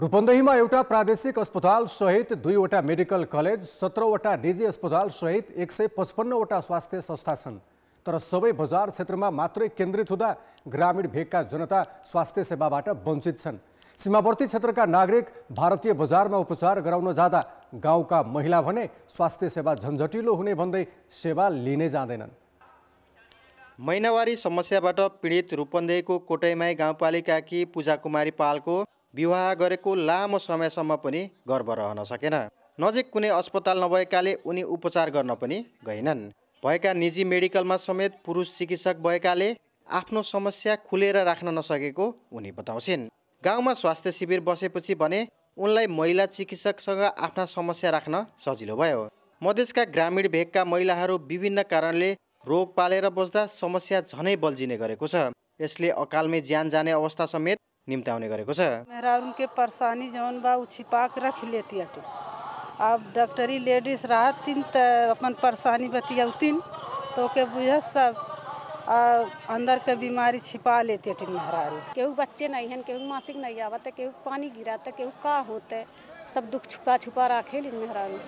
रूपन्देहीमा एउटा प्रादेशिक अस्पताल सहित दुईवटा मेडिकल कलेज सत्रवटा निजी अस्पताल सहित एक सय पचपन्नवटा स्वास्थ्य संस्था छन् तर सबै बजार क्षेत्रमा मात्रै केन्द्रित हुँदा ग्रामीण भेगका जनता स्वास्थ्य सेवाबाट वञ्चित छन् सीमावर्ती क्षेत्रका नागरिक भारतीय बजारमा उपचार गराउन जाँदा गाउँका महिला भने स्वास्थ्य सेवा झन्झटिलो हुने भन्दै सेवा लिनै जाँदैनन् महिनावारी समस्याबाट पीडित रूपन्देहीको कोटैमाई गाउँपालिकाकी पूजा कुमारी पालको विवाह गरेको लामो समयसम्म पनि गर्व रहन सकेन नजिक कुनै अस्पताल नभएकाले उनी उपचार गर्न पनि गएनन् भएका निजी मेडिकलमा समेत पुरुष चिकित्सक भएकाले आफ्नो समस्या खुलेर राख्न नसकेको उनी बताउँछिन् गाउँमा स्वास्थ्य शिविर बसेपछि भने उनलाई महिला चिकित्सकसँग आफ्ना समस्या राख्न सजिलो भयो मधेसका ग्रामीण भेगका महिलाहरू विभिन्न कारणले रोग पालेर बस्दा समस्या झनै बल्झिने गरेको छ यसले अकालमै ज्यान जाने अवस्था समेत निम्त्याने गरेको छ मेरा उनके परेशानी जौन बा छिपा के रख लेती अटे अब डॉक्टरी लेडीज रहतिन त अपन परेशानी बतियौतिन तो के बुझ सब आ, अंदर के बीमारी छिपा लेते अटिन मेहरा केहू बच्चे नहीं हन केहू मासिक नहीं आवत केहू पानी गिराते केहू का होते सब दुख छुपा छुपा राखे लिन मेहरारू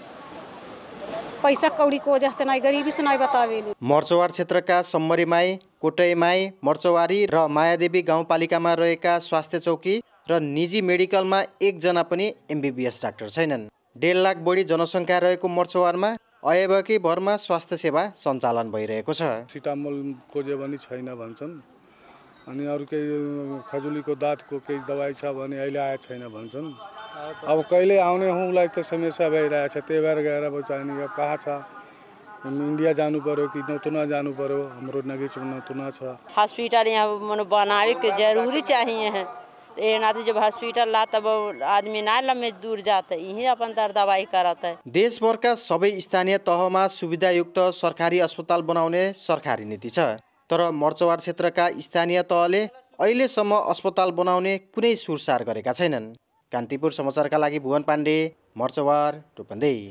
पैसा कौडीको वजह नै गरिबी से नै बताबेली मर्चवार क्षेत्रका सम्मरीमाई कोटैमाई मर्चवारी र मायादेवी गाउँपालिकामा रहेका स्वास्थ्य चौकी र निजी मेडिकलमा एकजना पनि एमबिबिएस डाक्टर छैनन् डेढ लाख बढी जनसङ्ख्या रहेको मर्चवारमा अयवकी भरमा स्वास्थ्य सेवा सञ्चालन भइरहेको छ सिटामोल खोज्यो भने छैन भन्छन् अनि अरू केही खजुलीको दाँतको केही दबाई छ भने अहिले आए छैन भन्छन् अब कहिले आउने हौँ उसलाई त समस्या भइरहेछ त्यही भएर गएर बचाउने अब कहाँ छ इन्डिया जानु पर्यो कि नतुना जानु पर्यो हाम्रो नगिच नतुना छ हस्पिटल यहाँ मन जरुरी जरूरी चाहिए है ला आदमी दूर जाते अपन दर दवाई देशभरका सबै स्थानीय तहमा सुविधायुक्त सरकारी अस्पताल बनाउने सरकारी नीति छ तर मर्चवार क्षेत्रका स्थानीय तहले अहिलेसम्म अस्पताल बनाउने कुनै सुरसार गरेका छैनन् कान्तिपुर समाचारका लागि भुवन पाण्डे मर्चवार रूपन्देही